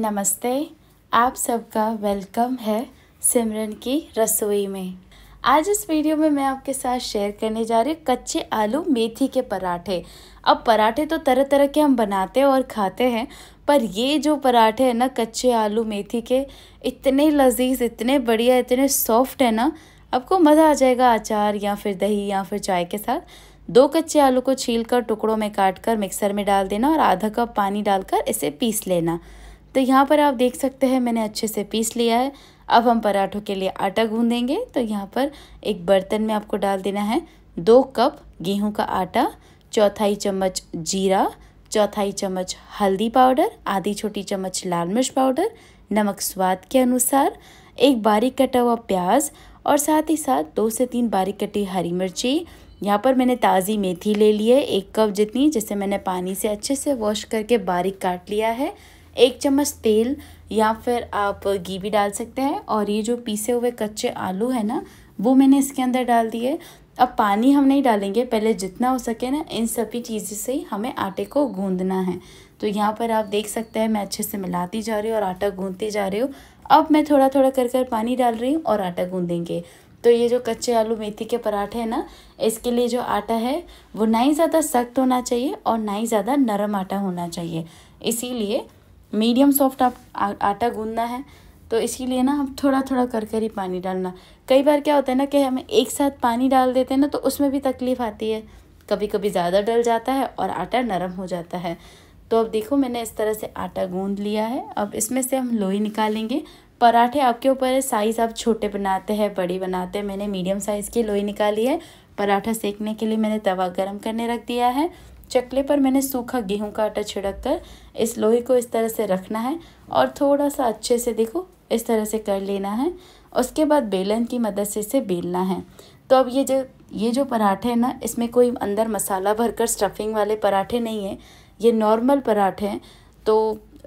नमस्ते आप सबका वेलकम है सिमरन की रसोई में आज इस वीडियो में मैं आपके साथ शेयर करने जा रही हूँ कच्चे आलू मेथी के पराठे अब पराठे तो तरह तरह के हम बनाते हैं और खाते हैं पर ये जो पराठे हैं ना कच्चे आलू मेथी के इतने लजीज इतने बढ़िया इतने सॉफ्ट है ना आपको मज़ा आ जाएगा अचार या फिर दही या फिर चाय के साथ दो कच्चे आलू को छील कर टुकड़ों में काट कर मिक्सर में डाल देना और आधा कप पानी डालकर इसे पीस लेना तो यहाँ पर आप देख सकते हैं मैंने अच्छे से पीस लिया है अब हम पराठों के लिए आटा गूंदेंगे तो यहाँ पर एक बर्तन में आपको डाल देना है दो कप गेहूं का आटा चौथाई चम्मच जीरा चौथाई चम्मच हल्दी पाउडर आधी छोटी चम्मच लाल मिर्च पाउडर नमक स्वाद के अनुसार एक बारीक कटा हुआ प्याज और साथ ही साथ दो से तीन बारीक कटी हरी मिर्ची यहाँ पर मैंने ताज़ी मेथी ले ली है एक कप जितनी जिसे मैंने पानी से अच्छे से वॉश करके बारीक काट लिया है एक चम्मच तेल या फिर आप घी भी डाल सकते हैं और ये जो पीसे हुए कच्चे आलू है ना वो मैंने इसके अंदर डाल दिए अब पानी हम नहीं डालेंगे पहले जितना हो सके ना इन सभी चीज़ों से ही हमें आटे को गूंदना है तो यहाँ पर आप देख सकते हैं मैं अच्छे से मिलाती जा रही हूँ और आटा गूंदती जा रही हूँ अब मैं थोड़ा थोड़ा कर कर पानी डाल रही हूँ और आटा गूंदेंगे तो ये जो कच्चे आलू मेथी के पराठे हैं ना इसके लिए जो आटा है वो ना ही ज़्यादा सख्त होना चाहिए और ना ही ज़्यादा नरम आटा होना चाहिए इसीलिए मीडियम सॉफ्ट आप आटा गूंदना है तो इसके लिए ना हम थोड़ा थोड़ा कर कर ही पानी डालना कई बार क्या होता है ना कि हम एक साथ पानी डाल देते हैं ना तो उसमें भी तकलीफ़ आती है कभी कभी ज़्यादा डल जाता है और आटा नरम हो जाता है तो अब देखो मैंने इस तरह से आटा गूंद लिया है अब इसमें से हम लोई निकालेंगे पराठे आपके ऊपर है साइज़ आप छोटे बनाते हैं बड़ी बनाते हैं मैंने मीडियम साइज़ की लोई निकाली है पराठा सेकने के लिए मैंने तवा गर्म करने रख दिया है चकले पर मैंने सूखा गेहूं का आटा छिड़क कर इस लोहे को इस तरह से रखना है और थोड़ा सा अच्छे से देखो इस तरह से कर लेना है उसके बाद बेलन की मदद से इसे बेलना है तो अब ये जो ये जो पराठे हैं ना इसमें कोई अंदर मसाला भरकर स्टफिंग वाले पराठे नहीं हैं ये नॉर्मल पराठे हैं तो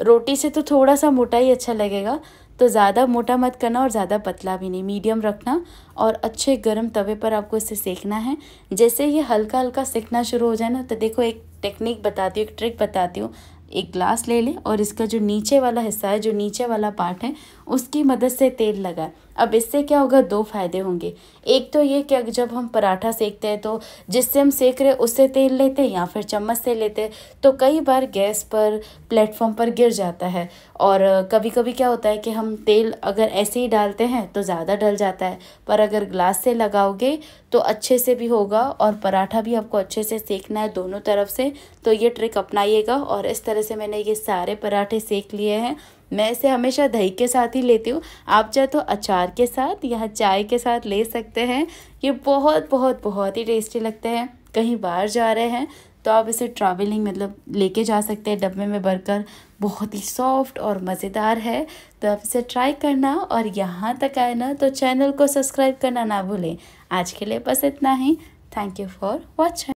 रोटी से तो थोड़ा सा मोटा ही अच्छा लगेगा तो ज़्यादा मोटा मत करना और ज़्यादा पतला भी नहीं मीडियम रखना और अच्छे गर्म तवे पर आपको इसे सेकना है जैसे ये हल्का हल्का सेकना शुरू हो जाए ना तो देखो एक टेक्निक बताती हूँ एक ट्रिक बताती हूँ एक ग्लास ले लें और इसका जो नीचे वाला हिस्सा है जो नीचे वाला पार्ट है उसकी मदद से तेल लगाए अब इससे क्या होगा दो फायदे होंगे एक तो ये कि जब हम पराठा सेकते हैं तो जिससे हम सेक रहे उससे तेल लेते हैं या फिर चम्मच से लेते हैं तो कई बार गैस पर प्लेटफॉर्म पर गिर जाता है और कभी कभी क्या होता है कि हम तेल अगर ऐसे ही डालते हैं तो ज़्यादा डल जाता है पर अगर ग्लास से लगाओगे तो अच्छे से भी होगा और पराठा भी आपको अच्छे से सेकना है दोनों तरफ से तो ये ट्रिक अपनाइएगा और इस तरह से मैंने ये सारे पराठे सेक लिए हैं मैं इसे हमेशा दही के साथ ही लेती हूँ आप चाहे तो अचार के साथ या चाय के साथ ले सकते हैं ये बहुत बहुत बहुत ही टेस्टी लगते हैं कहीं बाहर जा रहे हैं तो आप इसे ट्रैवलिंग मतलब लेके जा सकते हैं डब्बे में भरकर बहुत ही सॉफ्ट और मज़ेदार है तो आप इसे ट्राई करना और यहाँ तक आए ना तो चैनल को सब्सक्राइब करना ना भूलें आज के लिए बस इतना ही थैंक यू फॉर वॉचिंग